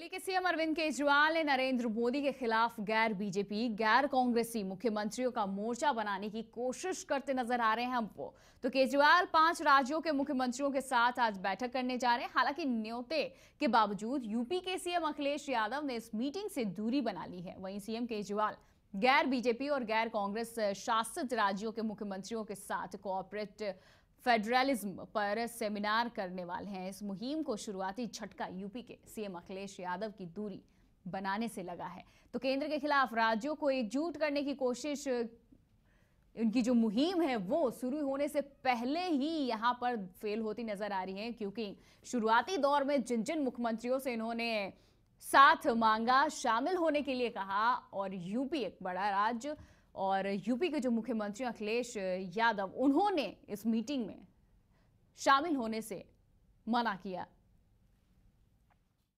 दिल्ली के सीएम अरविंद केजरीवाल ने नरेंद्र मोदी के खिलाफ गैर बीजेपी गैर कांग्रेसी मुख्यमंत्रियों का मोर्चा बनाने की कोशिश करते नजर आ रहे हैं हमको तो केजरीवाल पांच राज्यों के मुख्यमंत्रियों के साथ आज बैठक करने जा रहे हैं हालांकि न्योते के बावजूद यूपी के सीएम अखिलेश यादव ने इस मीटिंग से दूरी बना ली है वहीं सीएम केजरीवाल गैर बीजेपी और गैर कांग्रेस शासित राज्यों के मुख्यमंत्रियों के साथ कोऑपरेट फेडरलिज्म पर सेमिनार करने वाले हैं इस मुहिम को शुरुआती झटका यूपी के सीएम अखिलेश यादव की दूरी बनाने से लगा है तो केंद्र के खिलाफ राज्यों को एकजुट करने की कोशिश इनकी जो मुहिम है वो शुरू होने से पहले ही यहाँ पर फेल होती नजर आ रही है क्योंकि शुरुआती दौर में जिन जिन मुख्यमंत्रियों से इन्होंने साथ मांगा शामिल होने के लिए कहा और यूपी एक बड़ा राज्य और यूपी के जो मुख्यमंत्री अखिलेश यादव उन्होंने इस मीटिंग में शामिल होने से मना किया